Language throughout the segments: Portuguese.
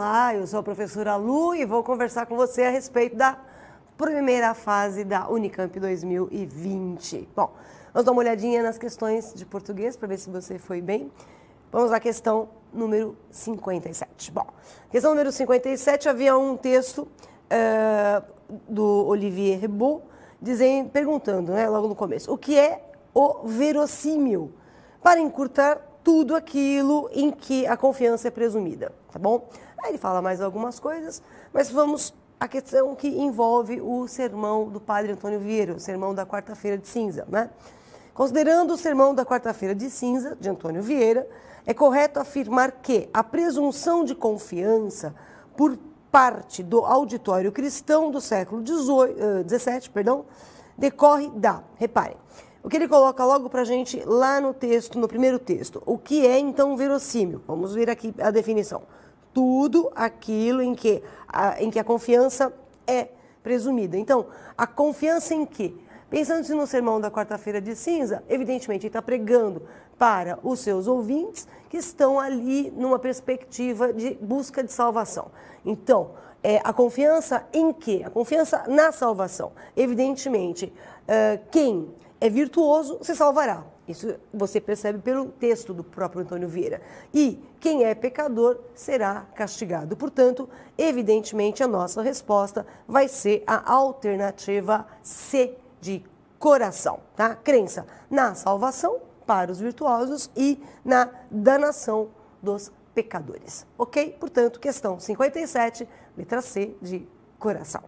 Olá, eu sou a professora Lu e vou conversar com você a respeito da primeira fase da Unicamp 2020. Bom, vamos dar uma olhadinha nas questões de português para ver se você foi bem. Vamos à questão número 57. Bom, questão número 57 havia um texto uh, do Olivier Ribot dizendo, perguntando, né, logo no começo, o que é o verossímil? Para encurtar tudo aquilo em que a confiança é presumida, tá bom? Aí ele fala mais algumas coisas, mas vamos à questão que envolve o sermão do padre Antônio Vieira, o sermão da quarta-feira de cinza, né? Considerando o sermão da quarta-feira de cinza de Antônio Vieira, é correto afirmar que a presunção de confiança por parte do auditório cristão do século XVII, eh, perdão, decorre da, reparem, o que ele coloca logo para a gente lá no texto, no primeiro texto, o que é então verossímil? Vamos ver aqui a definição tudo aquilo em que a, em que a confiança é presumida. Então, a confiança em quê? Pensando-se no sermão da quarta-feira de cinza, evidentemente ele está pregando para os seus ouvintes que estão ali numa perspectiva de busca de salvação. Então, é, a confiança em quê? A confiança na salvação. Evidentemente, uh, quem é virtuoso se salvará. Isso você percebe pelo texto do próprio Antônio Vieira. E quem é pecador será castigado. Portanto, evidentemente, a nossa resposta vai ser a alternativa C de coração, tá? Crença na salvação para os virtuosos e na danação dos pecadores, ok? Portanto, questão 57, letra C de coração.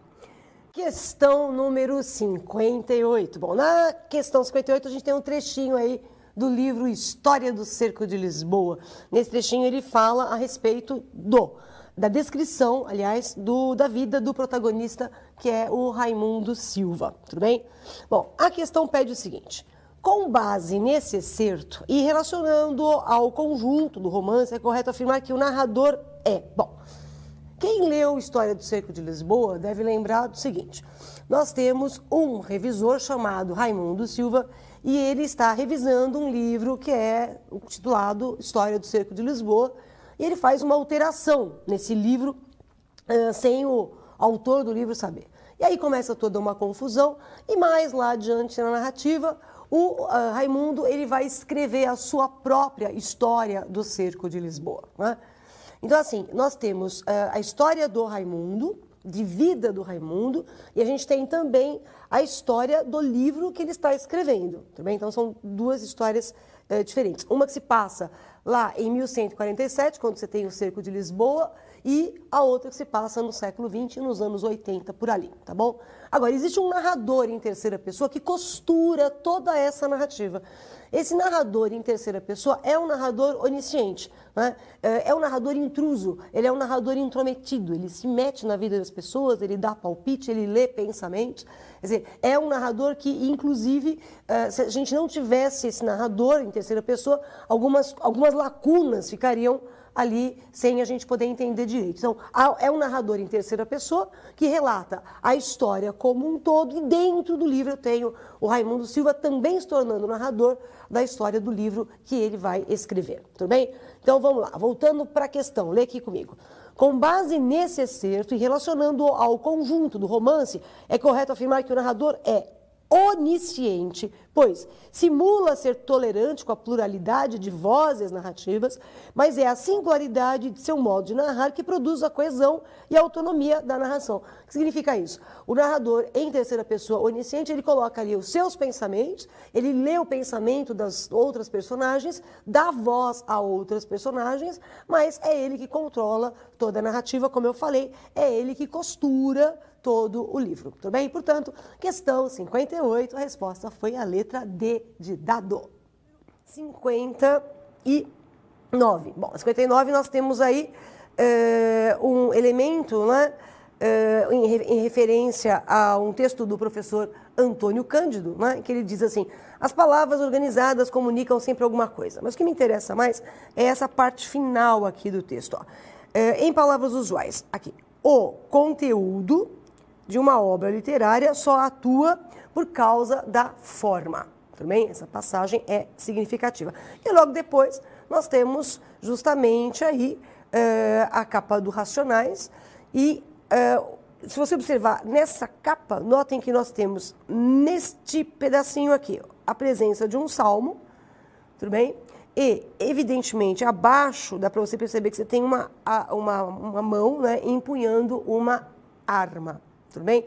Questão número 58. Bom, na questão 58 a gente tem um trechinho aí do livro História do Cerco de Lisboa. Nesse trechinho ele fala a respeito do da descrição, aliás, do, da vida do protagonista, que é o Raimundo Silva, tudo bem? Bom, a questão pede o seguinte: com base nesse excerto e relacionando ao conjunto do romance, é correto afirmar que o narrador é, bom, quem leu História do Cerco de Lisboa deve lembrar do seguinte: nós temos um revisor chamado Raimundo Silva e ele está revisando um livro que é titulado História do Cerco de Lisboa. E ele faz uma alteração nesse livro sem o autor do livro saber. E aí começa toda uma confusão e mais lá adiante na narrativa, o Raimundo ele vai escrever a sua própria história do cerco de Lisboa. Né? Então, assim, nós temos uh, a história do Raimundo, de vida do Raimundo, e a gente tem também a história do livro que ele está escrevendo. Tudo bem? Então, são duas histórias uh, diferentes. Uma que se passa lá em 1147, quando você tem o cerco de Lisboa, e a outra que se passa no século XX, nos anos 80, por ali, tá bom? Agora, existe um narrador em terceira pessoa que costura toda essa narrativa. Esse narrador em terceira pessoa é um narrador onisciente, né? É, é um narrador intruso, ele é um narrador intrometido, ele se mete na vida das pessoas, ele dá palpite, ele lê pensamentos. Quer dizer, é um narrador que, inclusive, é, se a gente não tivesse esse narrador em terceira pessoa, algumas, algumas lacunas ficariam ali sem a gente poder entender direito. Então, é um narrador em terceira pessoa que relata a história como um todo, e dentro do livro eu tenho o Raimundo Silva também se tornando narrador da história do livro que ele vai escrever. Tudo bem? Então vamos lá, voltando para a questão, lê aqui comigo. Com base nesse excerto e relacionando ao conjunto do romance, é correto afirmar que o narrador é onisciente, pois simula ser tolerante com a pluralidade de vozes narrativas, mas é a singularidade de seu modo de narrar que produz a coesão e a autonomia da narração. O que significa isso? O narrador, em terceira pessoa onisciente, ele coloca ali os seus pensamentos, ele lê o pensamento das outras personagens, dá voz a outras personagens, mas é ele que controla toda a narrativa, como eu falei, é ele que costura todo o livro. Tudo bem? Portanto, questão 58, a resposta foi a letra D de dado. 59. Bom, 59 nós temos aí é, um elemento, né? Eh, em, em, referência a um texto do professor Antônio Cândido, né, que ele diz assim: as palavras organizadas comunicam sempre alguma coisa. Mas o que me interessa mais é essa parte final aqui do texto. Ó. É, em palavras usuais, aqui, o conteúdo de uma obra literária só atua por causa da forma. Tudo bem? Essa passagem é significativa. E logo depois nós temos justamente aí uh, a capa do Racionais e uh, se você observar nessa capa, notem que nós temos neste pedacinho aqui a presença de um salmo, tudo bem? E, evidentemente, abaixo dá para você perceber que você tem uma, uma, uma mão né, empunhando uma arma. Tudo bem?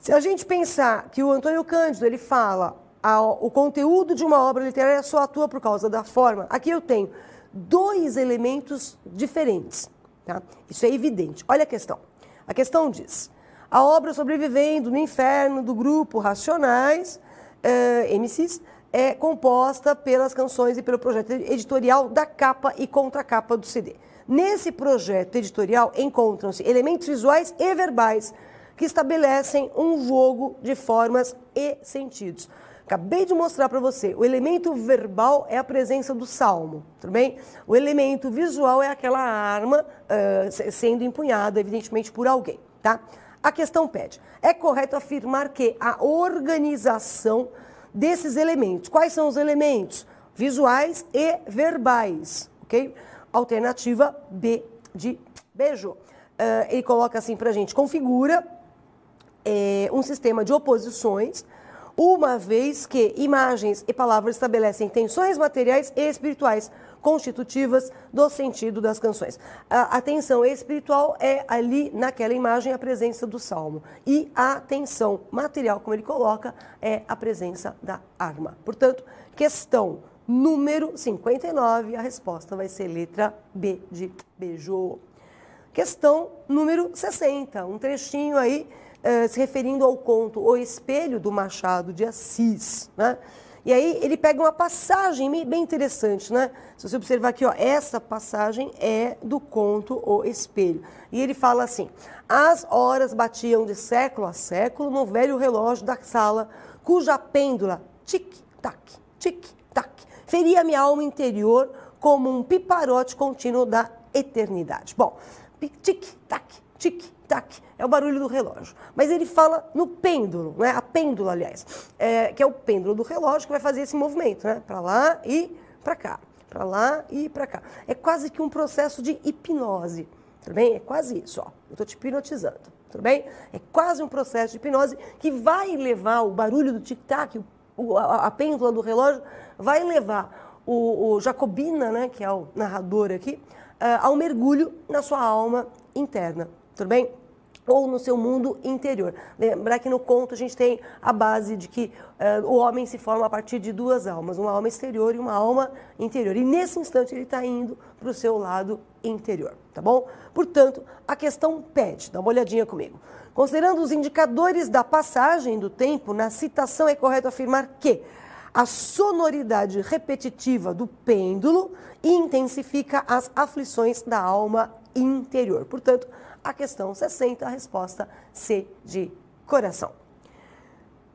Se a gente pensar que o Antônio Cândido ele fala ao, o conteúdo de uma obra literária só atua por causa da forma, aqui eu tenho dois elementos diferentes. Tá? Isso é evidente. Olha a questão. A questão diz: a obra Sobrevivendo no Inferno do grupo Racionais, eh, MCs, é composta pelas canções e pelo projeto editorial da capa e contracapa do CD. Nesse projeto editorial encontram-se elementos visuais e verbais que estabelecem um jogo de formas e sentidos. Acabei de mostrar para você, o elemento verbal é a presença do salmo, tudo bem? O elemento visual é aquela arma uh, sendo empunhada, evidentemente, por alguém, tá? A questão pede: é correto afirmar que a organização desses elementos, quais são os elementos? Visuais e verbais, ok? Alternativa B de beijo. Uh, ele coloca assim para gente: configura é, um sistema de oposições, uma vez que imagens e palavras estabelecem tensões materiais e espirituais constitutivas do sentido das canções. A, tensão espiritual é ali naquela imagem a presença do salmo e a tensão material, como ele coloca, é a presença da arma. Portanto, questão número 59, a resposta vai ser letra B de beijo. Questão número 60, um trechinho aí eh, se referindo ao conto O Espelho do Machado de Assis. Né? E aí ele pega uma passagem bem interessante, né? Se você observar aqui, ó, essa passagem é do conto O Espelho. E ele fala assim: As horas batiam de século a século no velho relógio da sala, cuja pêndula tic-tac, tic-tac, feria minha alma interior como um piparote contínuo da eternidade. Bom, tic-tac, tic-tac tac, é o barulho do relógio. Mas ele fala no pêndulo, né? a pêndula, aliás, é, que é o pêndulo do relógio que vai fazer esse movimento, né? para lá e para cá, para lá e para cá. É quase que um processo de hipnose, tudo bem? É quase isso, ó. eu estou te hipnotizando, tudo bem? É quase um processo de hipnose que vai levar o barulho do tic-tac, a, a pêndula do relógio, vai levar o, o Jacobina, né, que é o narrador aqui, uh, ao mergulho na sua alma interna. Tudo bem? ou no seu mundo interior. Lembrar que no conto a gente tem a base de que uh, o homem se forma a partir de duas almas, uma alma exterior e uma alma interior. E nesse instante ele está indo para o seu lado interior, tá bom? Portanto, a questão pede, dá uma olhadinha comigo. Considerando os indicadores da passagem do tempo, na citação é correto afirmar que a sonoridade repetitiva do pêndulo intensifica as aflições da alma interior. Portanto, a questão 60, a resposta C de coração.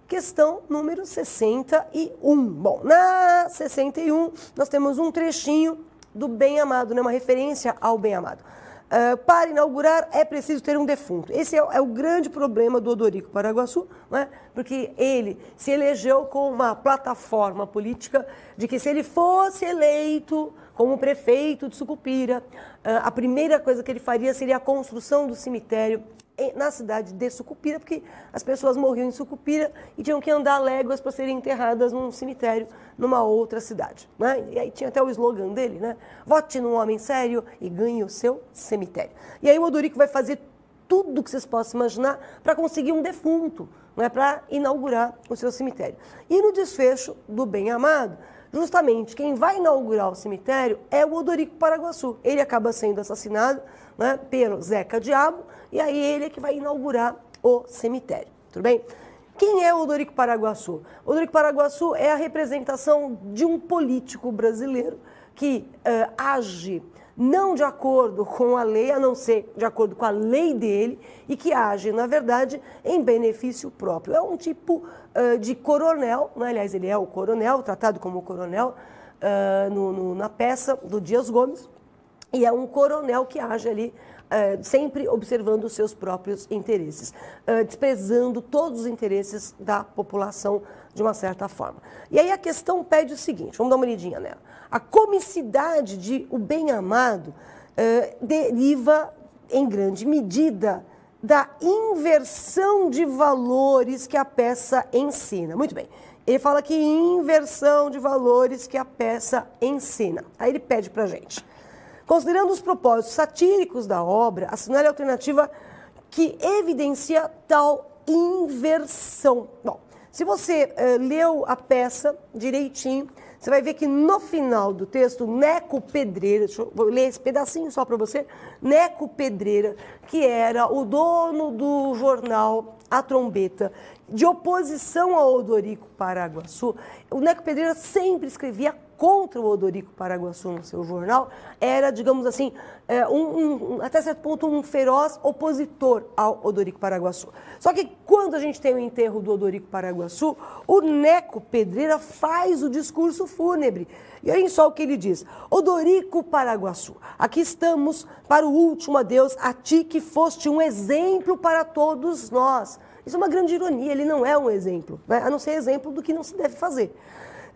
Questão número 61. Bom, na 61 nós temos um trechinho do bem amado, né? uma referência ao bem amado. Uh, para inaugurar é preciso ter um defunto. Esse é, é o grande problema do Odorico Paraguaçu, né? porque ele se elegeu com uma plataforma política de que se ele fosse eleito, como prefeito de Sucupira, eh, a primeira coisa que ele faria seria a construção do cemitério na cidade de Sucupira, porque as pessoas morriam em Sucupira e tinham que andar léguas para serem enterradas num cemitério numa outra cidade. Né? E aí tinha até o slogan dele, né? Vote num homem sério e ganhe o seu cemitério. E aí o Odorico vai fazer tudo que vocês possam imaginar para conseguir um defunto, né? para inaugurar o seu cemitério. E no desfecho do Bem Amado, justamente quem vai inaugurar o cemitério é o Odorico Paraguaçu. Ele acaba sendo assassinado né, pelo Zeca Diabo e aí ele é que vai inaugurar o cemitério. Tudo bem? Quem é o Odorico Paraguaçu? O Odorico Paraguaçu é a representação de um político brasileiro que uh, age não de acordo com a lei, a não ser de acordo com a lei dele, e que age, na verdade, em benefício próprio. É um tipo uh, de coronel, né? aliás, ele é o coronel, tratado como coronel uh, no, no, na peça do Dias Gomes, e é um coronel que age ali ah, sempre observando os seus próprios interesses, ah, desprezando todos os interesses da população de uma certa forma. E aí a questão pede o seguinte, vamos dar uma olhadinha nela. A comicidade de o bem-amado ah, deriva, em grande medida, da inversão de valores que a peça ensina. Muito bem. Ele fala que inversão de valores que a peça ensina. Aí ele pede para gente. Considerando os propósitos satíricos da obra, assinale a alternativa que evidencia tal inversão. Bom, se você eh, leu a peça direitinho, você vai ver que no final do texto, Neco Pedreira, deixa eu vou ler esse pedacinho só para você, Neco Pedreira, que era o dono do jornal A Trombeta, de oposição ao Odorico Paraguaçu, o Neco Pedreira sempre escrevia contra o Odorico Paraguaçu no seu jornal, era, digamos assim, é, um, um, até certo ponto, um feroz opositor ao Odorico Paraguaçu. Só que quando a gente tem o enterro do Odorico Paraguaçu, o Neco Pedreira faz o discurso fúnebre. E olhem só o que ele diz: Odorico Paraguaçu, aqui estamos para o último adeus a ti que foste um exemplo para todos nós. Isso é uma grande ironia, ele não é um exemplo, né? a não ser exemplo do que não se deve fazer.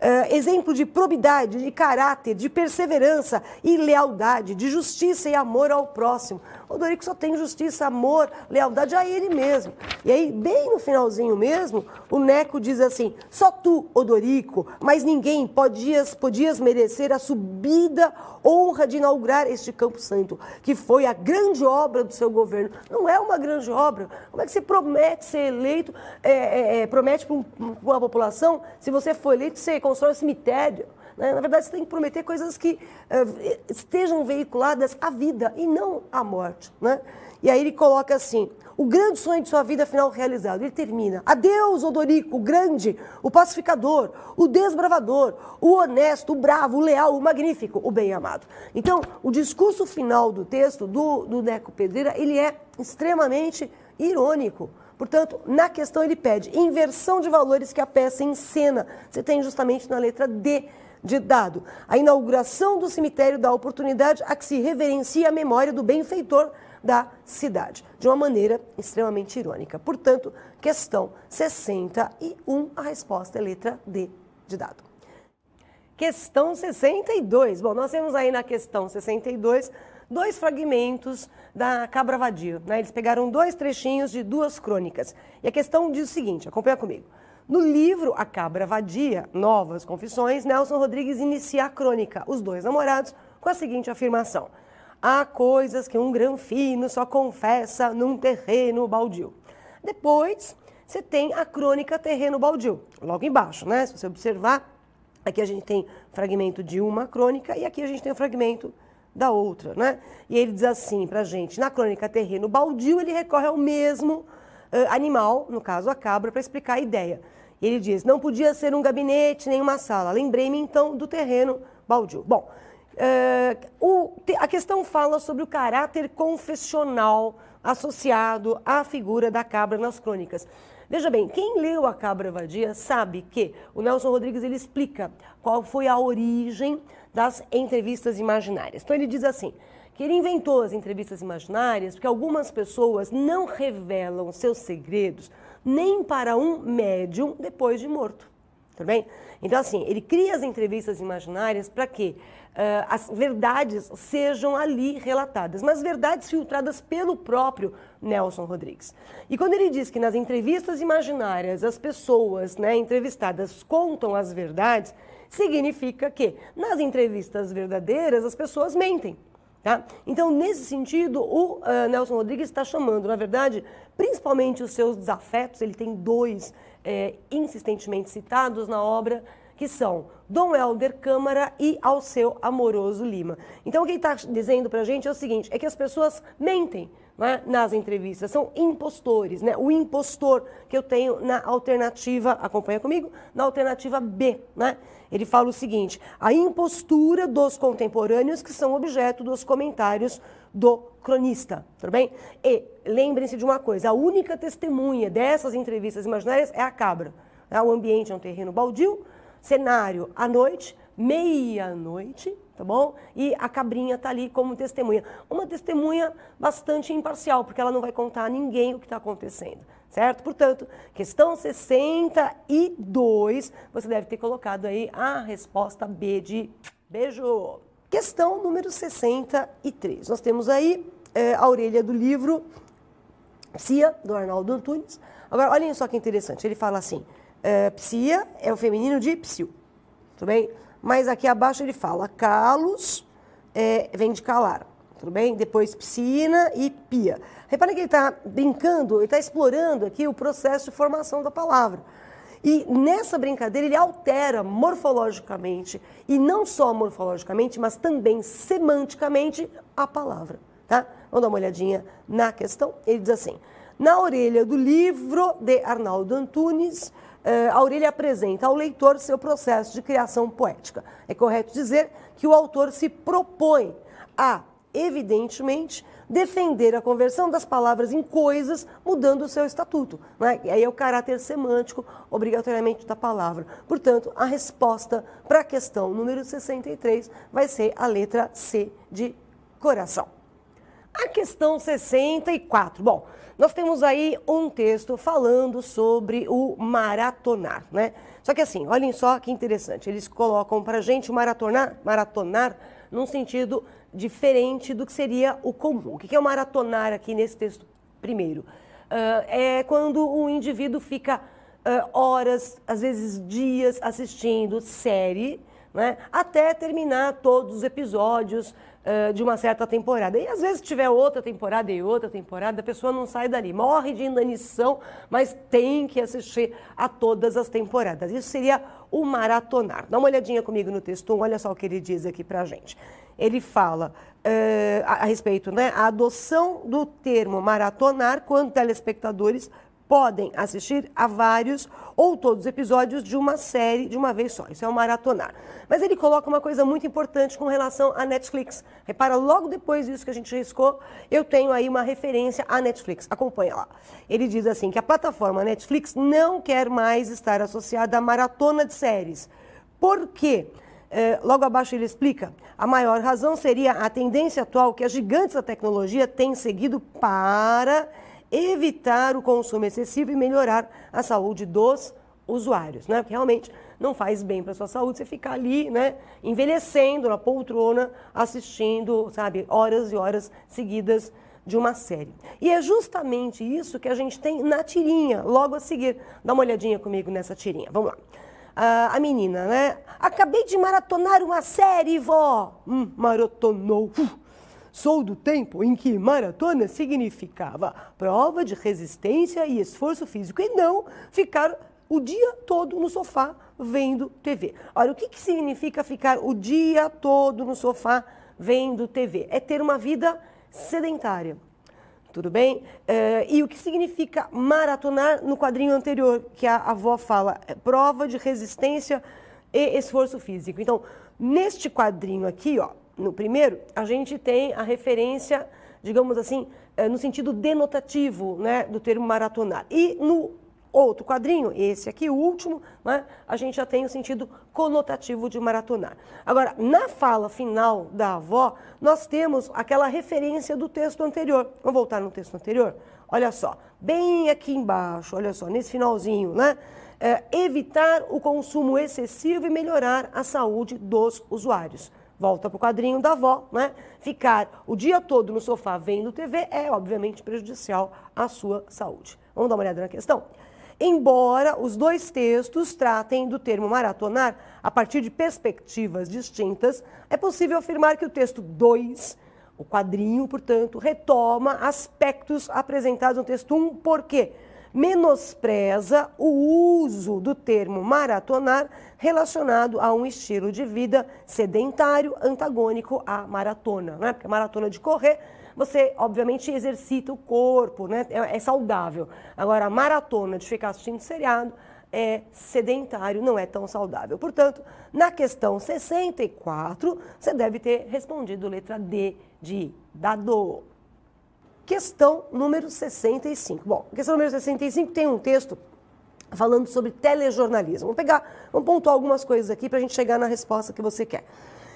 Uh, exemplo de probidade, de caráter, de perseverança e lealdade, de justiça e amor ao próximo. Odorico só tem justiça, amor, lealdade a ele mesmo. E aí, bem no finalzinho mesmo, o Neco diz assim: só tu, Odorico, mas ninguém podias, podias merecer a subida honra de inaugurar este Campo Santo, que foi a grande obra do seu governo. Não é uma grande obra. Como é que você promete ser eleito, é, é, é promete para uma população, se você for eleito, você constrói um cemitério? Né? Na verdade, você tem que prometer coisas que uh, estejam veiculadas à vida e não à morte. Né? E aí ele coloca assim: o grande sonho de sua vida é final realizado. Ele termina: adeus, Odorico, o grande, o pacificador, o desbravador, o honesto, o bravo, o leal, o magnífico, o bem-amado. Então, o discurso final do texto do, do Neco Pedreira ele é extremamente irônico. Portanto, na questão ele pede inversão de valores que a peça encena. Você tem justamente na letra D de dado a inauguração do cemitério dá oportunidade a que se reverencie a memória do benfeitor da cidade, de uma maneira extremamente irônica. Portanto, questão 61, a resposta é letra D de dado. Questão 62. Bom, nós temos aí na questão 62 dois fragmentos da Cabra Vadio. Né? Eles pegaram dois trechinhos de duas crônicas. E a questão diz o seguinte, acompanha comigo. No livro A Cabra Vadia, Novas Confissões, Nelson Rodrigues inicia a crônica Os Dois Namorados com a seguinte afirmação: Há coisas que um fino só confessa num terreno baldio. Depois, você tem a crônica Terreno Baldio, logo embaixo, né? Se você observar, aqui a gente tem fragmento de uma crônica e aqui a gente tem o fragmento da outra, né? E ele diz assim pra gente, na crônica Terreno Baldio, ele recorre ao mesmo uh, animal, no caso a cabra, para explicar a ideia ele diz: não podia ser um gabinete nem uma sala. Lembrei-me então do terreno baldio. Bom, uh, o, a questão fala sobre o caráter confessional associado à figura da cabra nas crônicas. Veja bem, quem leu A Cabra Vadia sabe que o Nelson Rodrigues ele explica qual foi a origem das entrevistas imaginárias. Então ele diz assim, que ele inventou as entrevistas imaginárias porque algumas pessoas não revelam seus segredos nem para um médium depois de morto. Tudo bem? Então, assim, ele cria as entrevistas imaginárias para que uh, ah, as verdades sejam ali relatadas, mas verdades filtradas pelo próprio Nelson Rodrigues. E quando ele diz que nas entrevistas imaginárias as pessoas né, entrevistadas contam as verdades, significa que nas entrevistas verdadeiras as pessoas mentem. Tá? Então, nesse sentido, o uh, Nelson Rodrigues está chamando, na verdade, principalmente os seus desafetos, ele tem dois é, insistentemente citados na obra, que são Dom Helder Câmara e ao seu Amoroso Lima. Então, o que ele está dizendo para a gente é o seguinte, é que as pessoas mentem né, nas entrevistas, são impostores, né? o impostor que eu tenho na alternativa, acompanha comigo, na alternativa B. Né? Ele fala o seguinte: a impostura dos contemporâneos que são objeto dos comentários do cronista, tudo bem? E lembrem-se de uma coisa: a única testemunha dessas entrevistas imaginárias é a cabra. Né? O ambiente é um terreno baldio, cenário à noite, meia-noite, tá bom? E a cabrinha está ali como testemunha. Uma testemunha bastante imparcial, porque ela não vai contar a ninguém o que está acontecendo certo? Portanto, questão 62, você deve ter colocado aí a resposta B de beijo. Questão número 63. Nós temos aí é, a orelha do livro Psia, do Arnaldo Antunes. Agora, olhem só que interessante, ele fala assim, é, psia é o feminino de psiu, tudo bem? Mas aqui abaixo ele fala calos, é, eh, vem de calar tudo bem? Depois piscina e pia. repare que ele está brincando, ele está explorando aqui o processo de formação da palavra. E nessa brincadeira ele altera morfologicamente, e não só morfologicamente, mas também semanticamente a palavra. Tá? Vamos dar uma olhadinha na questão. Ele diz assim: na orelha do livro de Arnaldo Antunes, eh, a orelha apresenta ao leitor seu processo de criação poética. É correto dizer que o autor se propõe a evidentemente, defender a conversão das palavras em coisas, mudando o seu estatuto. Né? E aí é o caráter semântico, obrigatoriamente, da palavra. Portanto, a resposta para a questão número 63 vai ser a letra C de coração. A questão 64. Bom, nós temos aí um texto falando sobre o maratonar, né? Só que assim, olhem só que interessante, eles colocam para gente o maratonar, maratonar num sentido diferente do que seria o comum. O que é o maratonar aqui nesse texto primeiro? Uh, é quando o indivíduo fica uh, horas, às vezes dias, assistindo série, né, até terminar todos os episódios uh, de uma certa temporada. E às vezes tiver outra temporada e outra temporada, a pessoa não sai dali, morre de inanição, mas tem que assistir a todas as temporadas. Isso seria o maratonar. Dá uma olhadinha comigo no texto olha só o que ele diz aqui para a gente. Ele fala uh, a, a, respeito, né? A adoção do termo maratonar quando telespectadores podem assistir a vários ou todos os episódios de uma série de uma vez só. Isso é um maratonar. Mas ele coloca uma coisa muito importante com relação à Netflix. Repara, logo depois disso que a gente riscou, eu tenho aí uma referência à Netflix. Acompanha lá. Ele diz assim que a plataforma Netflix não quer mais estar associada à maratona de séries. Por quê? É, logo abaixo ele explica: a maior razão seria a tendência atual que as gigantes da tecnologia têm seguido para evitar o consumo excessivo e melhorar a saúde dos usuários, né? Porque realmente não faz bem para a sua saúde você ficar ali, né, envelhecendo na poltrona, assistindo, sabe, horas e horas seguidas de uma série. E é justamente isso que a gente tem na tirinha, logo a seguir. Dá uma olhadinha comigo nessa tirinha. Vamos lá. Ah, a menina, né? Acabei de maratonar uma série, vó! Hum, maratonou. Uh Sou do tempo em que maratona significava prova de resistência e esforço físico e não ficar o dia todo no sofá vendo TV. Olha, o que, que significa ficar o dia todo no sofá vendo TV? É ter uma vida sedentária. Tudo bem? Eh, e o que significa maratonar no quadrinho anterior, que a avó fala? É prova de resistência e esforço físico. Então, neste quadrinho aqui, ó, no primeiro, a gente tem a referência, digamos assim, eh, no sentido denotativo né, do termo maratonar. E no outro quadrinho, esse aqui, o último, né, a gente já tem o sentido conotativo de maratonar. Agora, na fala final da avó, nós temos aquela referência do texto anterior. Vamos voltar no texto anterior? Olha só, bem aqui embaixo, olha só, nesse finalzinho, né? É, evitar o consumo excessivo e melhorar a saúde dos usuários volta para o quadrinho da avó, né? Ficar o dia todo no sofá vendo TV é, obviamente, prejudicial à sua saúde. Vamos dar uma olhada na questão? Embora os dois textos tratem do termo maratonar a partir de perspectivas distintas, é possível afirmar que o texto 2, o quadrinho, portanto, retoma aspectos apresentados no texto 1, um, por quê? menospreza o uso do termo maratonar relacionado a um estilo de vida sedentário antagônico à maratona, né? Porque a maratona de correr você obviamente exercita o corpo, né? É, é saudável. Agora a maratona de ficar assistindo seriado é sedentário, não é tão saudável. Portanto, na questão 64, você deve ter respondido letra D de dado. Questão número 65. Bom, questão número 65 tem um texto falando sobre telejornalismo. Vamos pegar, vamos pontuar algumas coisas aqui para a gente chegar na resposta que você quer.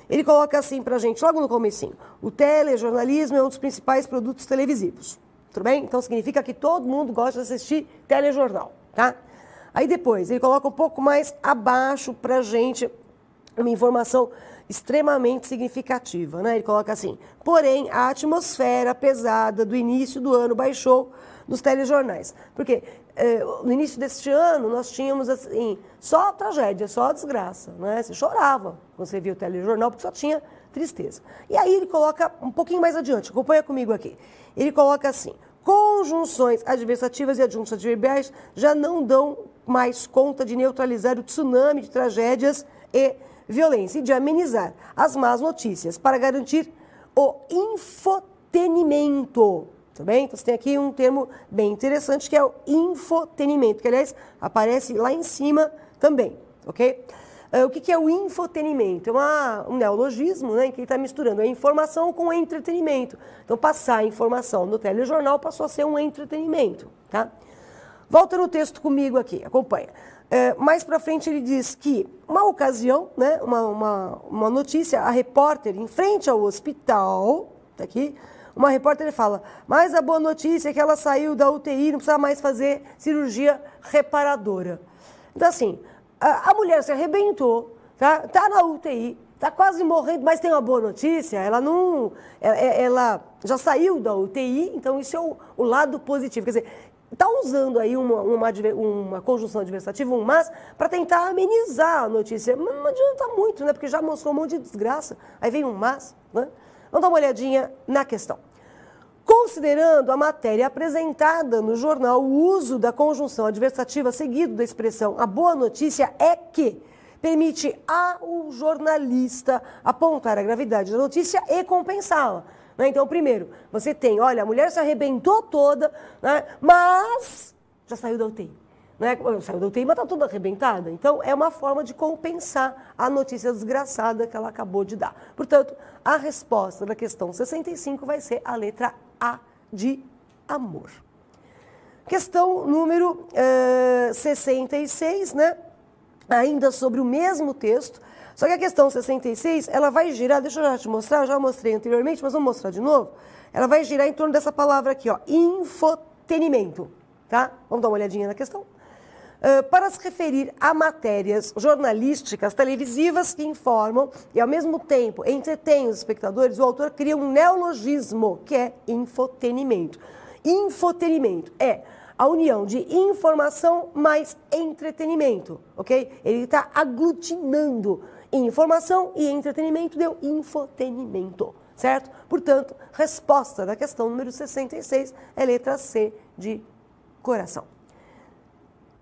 Ele coloca assim para a gente, logo no comecinho, o telejornalismo é um dos principais produtos televisivos. Tudo bem? Então significa que todo mundo gosta de assistir telejornal, tá? Aí depois, ele coloca um pouco mais abaixo para a gente uma informação extremamente significativa. Né? Ele coloca assim: porém, a atmosfera pesada do início do ano baixou nos telejornais. Porque eh, no início deste ano nós tínhamos assim, só tragédia, só desgraça. Né? Você chorava quando você via o telejornal, porque só tinha tristeza. E aí ele coloca um pouquinho mais adiante, acompanha comigo aqui. Ele coloca assim: conjunções adversativas e adjuntos adverbiais já não dão mais conta de neutralizar o tsunami de tragédias e violência e de amenizar as más notícias para garantir o infotenimento. Tudo bem? Então você tem aqui um termo bem interessante que é o infotenimento, que aliás aparece lá em cima também, ok? Uh, o que, que, é o infotenimento? É uma, um neologismo né, em que ele está misturando a informação com o entretenimento. Então, passar a informação no telejornal passou a ser um entretenimento. Tá? Volta no texto comigo aqui, acompanha. É, mais para frente ele diz que uma ocasião, né, uma, uma, uma notícia, a repórter em frente ao hospital, tá aqui, uma repórter fala, mas a boa notícia é que ela saiu da UTI, não precisa mais fazer cirurgia reparadora. Então assim, a, a mulher se arrebentou, tá, tá na UTI, tá quase morrendo, mas tem uma boa notícia, ela não, ela, é, é, ela já saiu da UTI, então isso é o, o lado positivo. Quer dizer, está usando aí uma, uma, uma conjunção adversativa, um mas, para tentar amenizar a notícia. Mas não adianta muito, né? Porque já mostrou um monte de desgraça. Aí vem um mas, né? Vamos dar uma olhadinha na questão. Considerando a matéria apresentada no jornal, o uso da conjunção adversativa seguido da expressão a boa notícia é que permite ao jornalista apontar a gravidade da notícia e compensá-la. Né? Então, primeiro, você tem, olha, a mulher se arrebentou toda, né? mas já saiu da UTI. Né? Saiu da UTI, mas está toda arrebentada. Então, é uma forma de compensar a notícia desgraçada que ela acabou de dar. Portanto, a resposta da questão 65 vai ser a letra A de amor. Questão número eh, 66, né? ainda sobre o mesmo texto, só que a questão 66, ela vai girar, deixa eu já te mostrar, já mostrei anteriormente, mas vou mostrar de novo. Ela vai girar em torno dessa palavra aqui, ó, infotenimento, tá? Vamos dar uma olhadinha na questão. Uh, para se referir a matérias jornalísticas televisivas que informam e, ao mesmo tempo, entretêm os espectadores, o autor cria um neologismo, que é infotenimento. Infotenimento é a união de informação mais entretenimento, ok? Ele está aglutinando informação e entretenimento deu infotenimento, certo? Portanto, resposta da questão número 66 é letra C de coração.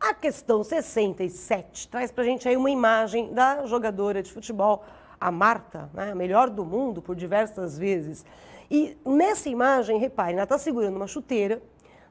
A questão 67 traz para a gente aí uma imagem da jogadora de futebol, a Marta, né, a melhor do mundo por diversas vezes. E nessa imagem, repare, ela está segurando uma chuteira,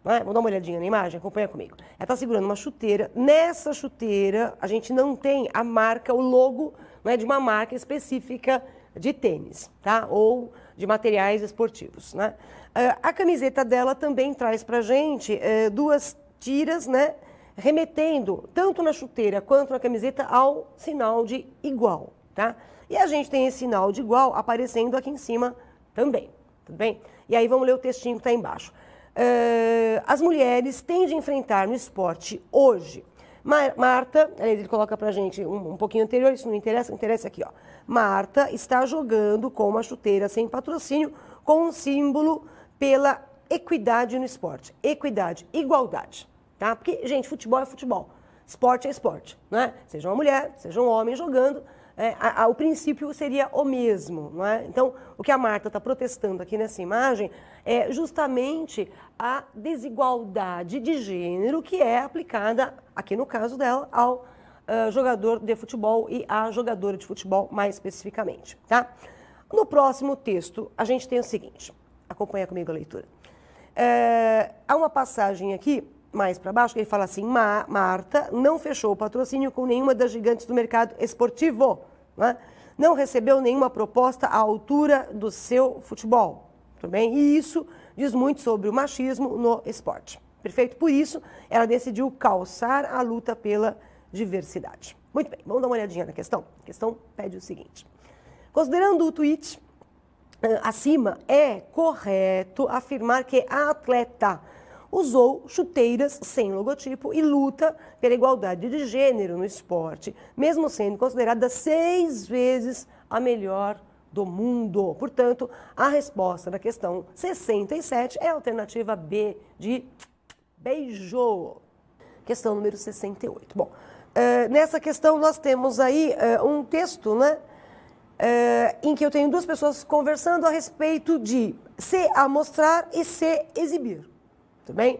né, vamos dar uma olhadinha na imagem, acompanha comigo. Ela está segurando uma chuteira, nessa chuteira a gente não tem a marca, o logo é de uma marca específica de tênis, tá? Ou de materiais esportivos, né? Ah, a camiseta dela também traz para gente eh, duas tiras, né? Remetendo tanto na chuteira quanto na camiseta ao sinal de igual, tá? E a gente tem esse sinal de igual aparecendo aqui em cima também, tudo bem? E aí vamos ler o textinho que está embaixo. Ah, as mulheres têm de enfrentar no esporte hoje Marta, ele coloca pra gente um, um pouquinho anterior, isso não interessa, interessa aqui, ó. Marta está jogando com uma chuteira sem patrocínio, com um símbolo pela equidade no esporte. Equidade, igualdade, tá? Porque, gente, futebol é futebol. Esporte é esporte, né? Seja uma mulher, seja um homem jogando, é, a, a, o princípio seria o mesmo. Não é? Então, o que a Marta está protestando aqui nessa imagem é justamente a desigualdade de gênero que é aplicada, aqui no caso dela, ao uh, jogador de futebol e à jogadora de futebol mais especificamente. Tá? No próximo texto, a gente tem o seguinte: acompanha comigo a leitura. É, há uma passagem aqui mais para baixo, ele fala assim: Ma Marta não fechou o patrocínio com nenhuma das gigantes do mercado esportivo, né? não recebeu nenhuma proposta à altura do seu futebol. Tudo bem? E isso diz muito sobre o machismo no esporte. Perfeito? Por isso, ela decidiu calçar a luta pela diversidade. Muito bem, vamos dar uma olhadinha na questão? A questão pede o seguinte: considerando o tweet eh, acima, é correto afirmar que a atleta usou chuteiras sem logotipo e luta pela igualdade de gênero no esporte, mesmo sendo considerada seis vezes a melhor do mundo. Portanto, a resposta da questão 67 é a alternativa B de beijo. Questão número 68. Bom, eh, nessa questão nós temos aí eh, um texto, né? Uh, em que eu tenho duas pessoas conversando a respeito de se amostrar e se exibir. Tudo bem?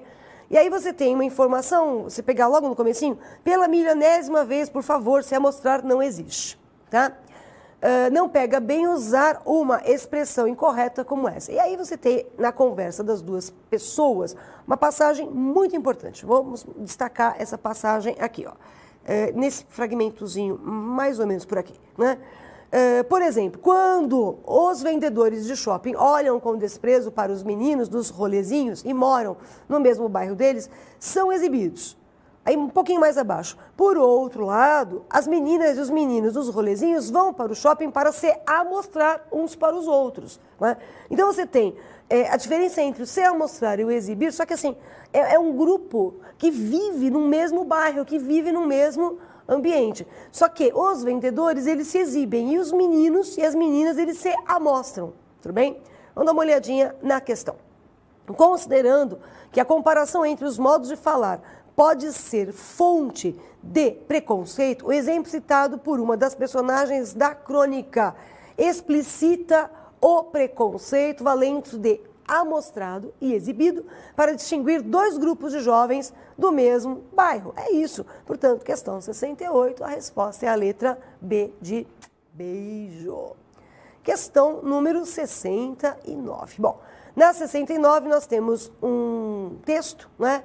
E aí você tem uma informação, você pegar logo no comecinho, pela milionésima vez, por favor, se amostrar não existe, tá? Uh, não pega bem usar uma expressão incorreta como essa. E aí você tem na conversa das duas pessoas uma passagem muito importante. Vamos destacar essa passagem aqui, ó. Uh, nesse fragmentozinho, mais ou menos por aqui, né? Ah, por exemplo, quando os vendedores de shopping olham com desprezo para os meninos dos rolezinhos e moram no mesmo bairro deles, são exibidos. Aí um pouquinho mais abaixo. Por outro lado, as meninas e os meninos dos rolezinhos vão para o shopping para se amostrar uns para os outros. Né? Então você tem é, a diferença entre o se amostrar e o exibir, só que assim, é, é um grupo que vive no mesmo bairro, que vive no mesmo ambiente. Só que os vendedores, eles se exibem e os meninos e as meninas, eles se amostram, tudo bem? Vamos dar uma olhadinha na questão. Considerando que a comparação entre os modos de falar pode ser fonte de preconceito, o exemplo citado por uma das personagens da crônica explicita o preconceito valendo de amostrado e exibido para distinguir dois grupos de jovens do mesmo bairro. É isso. Portanto, questão 68, a resposta é a letra B de beijo. Questão número 69. Bom, na 69 nós temos um texto, né?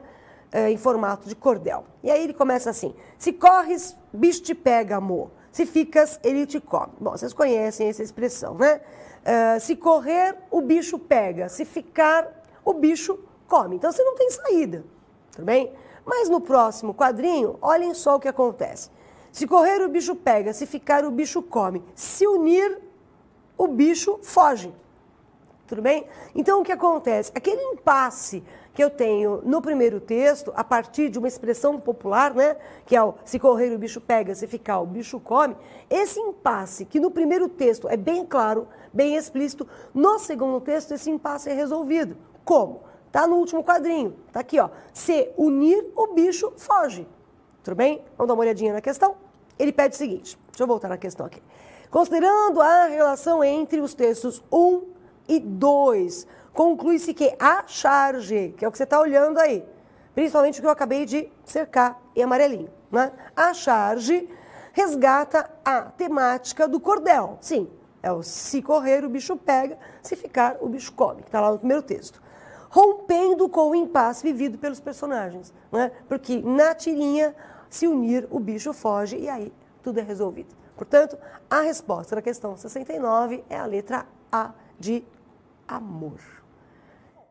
Eh, em formato de cordel. E aí ele começa assim: Se corres, bicho te pega, amor. Se ficas, ele te come. Bom, vocês conhecem essa expressão, né? Uh, se correr, o bicho pega. Se ficar, o bicho come. Então você não tem saída, tudo bem? Mas no próximo quadrinho, olhem só o que acontece. Se correr, o bicho pega. Se ficar, o bicho come. Se unir, o bicho foge. Tudo bem? Então, o que acontece? Aquele impasse que eu tenho no primeiro texto, a partir de uma expressão popular, né? Que é o se correr o bicho pega, se ficar o bicho come. Esse impasse, que no primeiro texto é bem claro, bem explícito, no segundo texto esse impasse é resolvido. Como? Tá no último quadrinho, tá aqui, ó. Se unir, o bicho foge. Tudo bem? Vamos dar uma olhadinha na questão? Ele pede o seguinte, deixa eu voltar na questão aqui. Considerando a relação entre os textos 1 e dois, conclui-se que a charge, que é o que você está olhando aí, principalmente o que eu acabei de cercar em amarelinho, né? A charge resgata a temática do cordel. Sim, é o se correr o bicho pega, se ficar o bicho come, que está lá no primeiro texto. Rompendo com o impasse vivido pelos personagens, né? Porque na tirinha, se unir, o bicho foge e aí tudo é resolvido. Portanto, a resposta da questão 69 é a letra A de amor.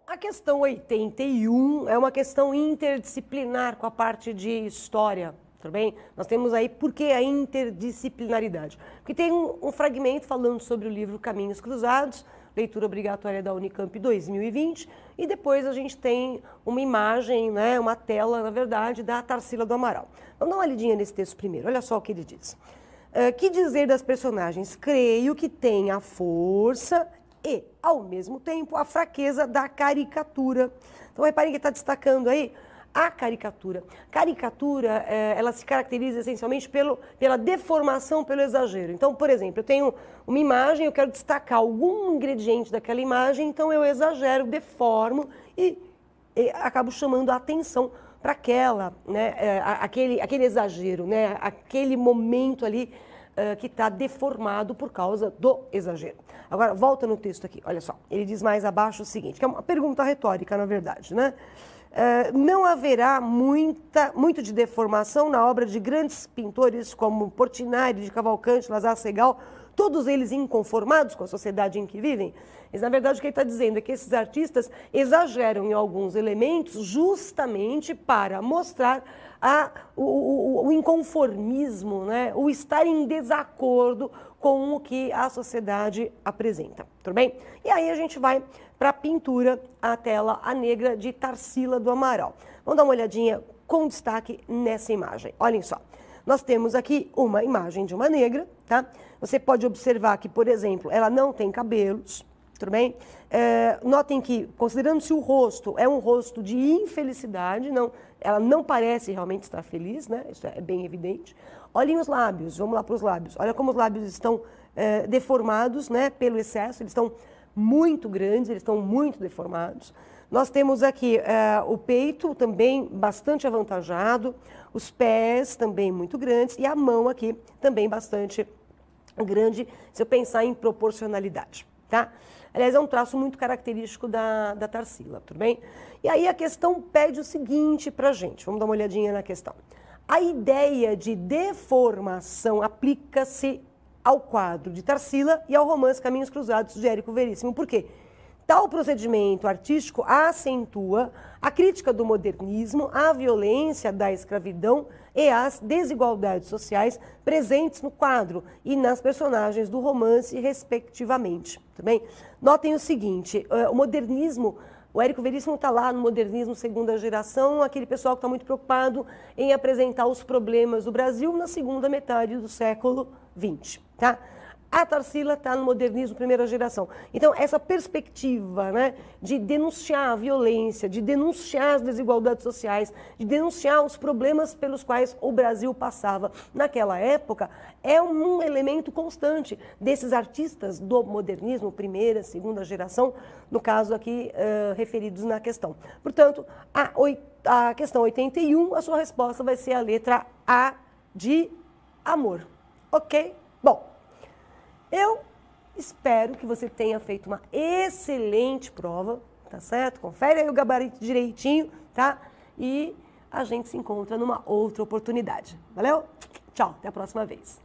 A questão 81 é uma questão interdisciplinar com a parte de história, tudo bem? Nós temos aí por que a interdisciplinaridade? Porque tem um, um fragmento falando sobre o livro Caminhos Cruzados, leitura obrigatória da Unicamp 2020, e depois a gente tem uma imagem, né, uma tela, na verdade, da Tarsila do Amaral. Vamos dar uma lidinha nesse texto primeiro, olha só o que ele diz. Uh, que dizer das personagens? Creio que tem a força e, ao mesmo tempo, a fraqueza da caricatura. Então, reparem que está destacando aí a caricatura. Caricatura, é, ela se caracteriza essencialmente pelo, pela deformação, pelo exagero. Então, por exemplo, eu tenho uma imagem, eu quero destacar algum ingrediente daquela imagem, então eu exagero, deformo e, e acabo chamando a atenção para aquela, né, é, aquele, aquele exagero, né, aquele momento ali eh, que está deformado por causa do exagero. Agora, volta no texto aqui, olha só. Ele diz mais abaixo o seguinte, que é uma pergunta retórica, na verdade, né? Uh, não haverá muita, muito de deformação na obra de grandes pintores como Portinari, de Cavalcante, Lazar Segal, todos eles inconformados com a sociedade em que vivem? Mas, na verdade, o que ele está dizendo é que esses artistas exageram em alguns elementos justamente para mostrar a, o, o, o inconformismo, né? o estar em desacordo com o que a sociedade apresenta, tudo bem? E aí a gente vai para a pintura, a tela A Negra de Tarsila do Amaral. Vamos dar uma olhadinha com destaque nessa imagem. Olhem só, nós temos aqui uma imagem de uma negra, tá? Você pode observar que, por exemplo, ela não tem cabelos, tudo bem? É, notem que, considerando-se o rosto, é um rosto de infelicidade, não ela não parece realmente estar feliz, né? Isso é bem evidente. Olhem os lábios, vamos lá para os lábios. Olha como os lábios estão eh, deformados, né? Pelo excesso, eles estão muito grandes, eles estão muito deformados. Nós temos aqui eh, o peito também bastante avantajado, os pés também muito grandes e a mão aqui também bastante grande, se eu pensar em proporcionalidade, tá? Aliás, é um traço muito característico da, da Tarsila, tudo bem? E aí a questão pede o seguinte para a gente, vamos dar uma olhadinha na questão. A ideia de deformação aplica-se ao quadro de Tarsila e ao romance Caminhos Cruzados de Érico Veríssimo. Por quê? Tal procedimento artístico acentua a crítica do modernismo, a violência da escravidão e as desigualdades sociais presentes no quadro e nas personagens do romance, respectivamente. Também tá notem o seguinte: é, o modernismo o Érico Veríssimo está lá no modernismo segunda geração, aquele pessoal que está muito preocupado em apresentar os problemas do Brasil na segunda metade do século XX, tá? A Tarsila está no modernismo primeira geração. Então, essa perspectiva né, de denunciar a violência, de denunciar as desigualdades sociais, de denunciar os problemas pelos quais o Brasil passava naquela época, é um elemento constante desses artistas do modernismo, primeira, segunda geração, no caso aqui uh, referidos na questão. Portanto, a, a questão 81, a sua resposta vai ser a letra A de amor. Ok? Eu espero que você tenha feito uma excelente prova, tá certo? Confere aí o gabarito direitinho, tá? E a gente se encontra numa outra oportunidade. Valeu? Tchau, até a próxima vez.